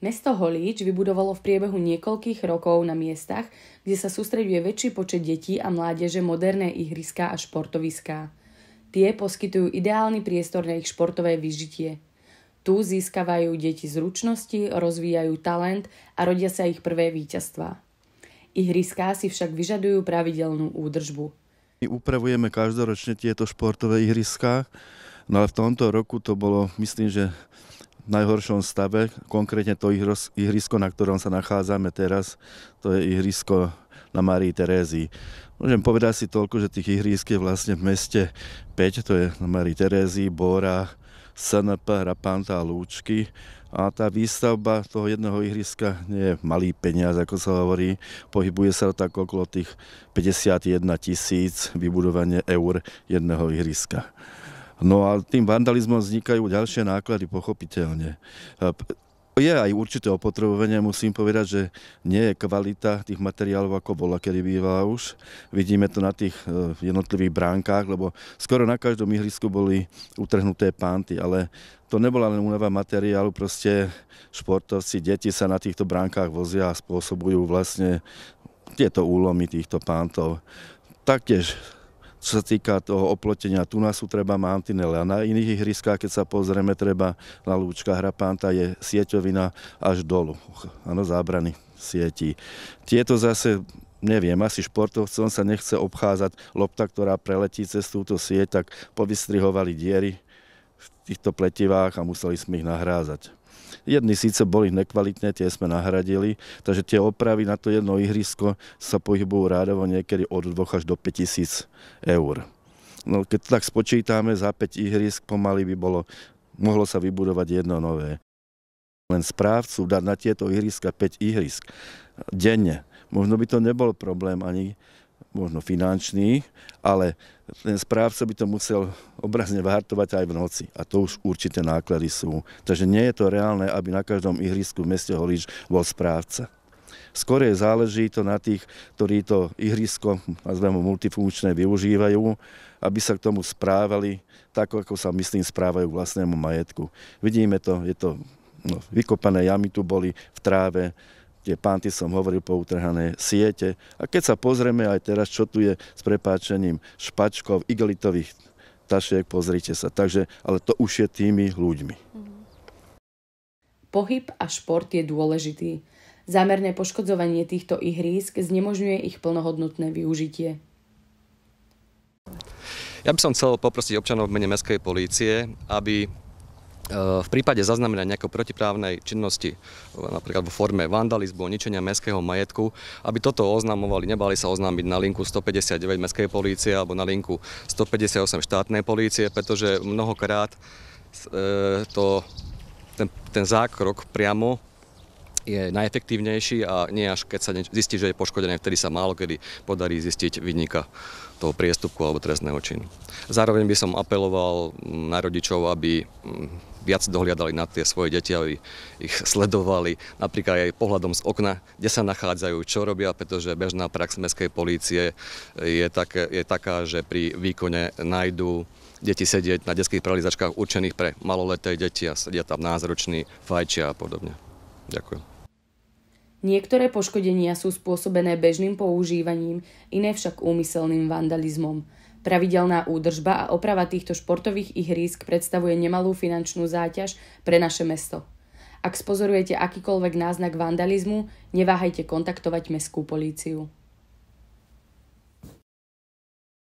Mesto Holíč vybudovalo v priebehu niekoľkých rokov na miestach, kde sa sústreďuje väčší počet detí a mládeže moderné ihriská a športoviská. Tie poskytujú ideálny priestor na ich športové vyžitie. Tu získavajú deti zručnosti, rozvíjajú talent a rodia sa ich prvé víťazstvá. Ihriská si však vyžadujú pravidelnú údržbu. My upravujeme každoročne tieto športové ihriská, no ale v tomto roku to bolo, myslím, že najhoršom stave. Konkrétne to ihrisko, na ktorom sa nachádzame teraz, to je ihrisko na Marii Terézii. Môžem povedať si toľko, že tých ihrisk je vlastne v meste 5, to je na Marii Terézii, Bora, SNP, Rapanta a Lúčky. A tá výstavba toho jedného ihriska nie je malý peniaz, ako sa hovorí. Pohybuje sa tak okolo tých 51 tisíc vybudovanie eur jedného ihriska. No a tým vandalizmom vznikajú ďalšie náklady, pochopiteľne. Je aj určité opotrebovanie, musím povedať, že nie je kvalita tých materiálov, ako bola, kedy bývala už. Vidíme to na tých e, jednotlivých bránkách, lebo skoro na každom ihrisku boli utrhnuté pánty, ale to nebola len únava materiálu, proste športovci, deti sa na týchto bránkách vozia a spôsobujú vlastne tieto úlomy týchto pántov. Taktiež čo sa týka toho oplotenia, tu nás sú treba mantinely a na iných ihriskách, keď sa pozrieme, treba na Lúčka Hrapanta je sieťovina až dolu. Áno, zábrany sietí. Tieto zase neviem, asi športovcom sa nechce obchádzať lopta, ktorá preletí cez túto sieť, tak povystrihovali diery v týchto pletivách a museli sme ich nahrázať. Jedni síce boli nekvalitné, tie sme nahradili, takže tie opravy na to jedno ihrisko sa pohybujú rádovo niekedy od 2 až do 5000 eur. No, keď to tak spočítame, za 5 ihrisk pomaly by bolo, mohlo sa vybudovať jedno nové. Len správcu dať na tieto ihriska 5 ihrisk denne. Možno by to nebol problém ani možno finančný, ale ten správca by to musel obrazne vyhartovať aj v noci. A to už určité náklady sú. Takže nie je to reálne, aby na každom ihrisku v meste Holíč bol správca. Skôr záleží to na tých, ktorí to ihrisko, nazveme multifunkčné, využívajú, aby sa k tomu správali tak, ako sa myslím správajú vlastnému majetku. Vidíme to, je to no, vykopané jamy tu boli v tráve, tie panty som hovoril po utrhané siete. A keď sa pozrieme aj teraz, čo tu je s prepáčením špačkov, igelitových tašiek, pozrite sa. Takže, ale to už je tými ľuďmi. Pohyb a šport je dôležitý. Zámerné poškodzovanie týchto ihrísk znemožňuje ich plnohodnotné využitie. Ja by som chcel poprosiť občanov v mene Mestskej polície, aby v prípade zaznamenania nejakej protiprávnej činnosti, napríklad vo forme vandalizmu, ničenia mestského majetku, aby toto oznamovali, nebali sa oznámiť na linku 159 mestskej polície alebo na linku 158 štátnej polície, pretože mnohokrát e, to, ten, ten zákrok priamo je najefektívnejší a nie až keď sa zistí, že je poškodené, vtedy sa málo kedy podarí zistiť vidníka toho priestupku alebo trestného činu. Zároveň by som apeloval mm, na rodičov, aby mm, viac dohliadali na tie svoje deti, aby ich sledovali napríklad aj pohľadom z okna, kde sa nachádzajú, čo robia, pretože bežná prax mestskej polície je, tak, je taká, že pri výkone nájdú deti sedieť na detských paralizačkách určených pre maloleté deti a sedia tam názroční, fajčia a podobne. Ďakujem. Niektoré poškodenia sú spôsobené bežným používaním, iné však úmyselným vandalizmom. Pravidelná údržba a oprava týchto športových ihrísk predstavuje nemalú finančnú záťaž pre naše mesto. Ak spozorujete akýkoľvek náznak vandalizmu, neváhajte kontaktovať mestskú políciu.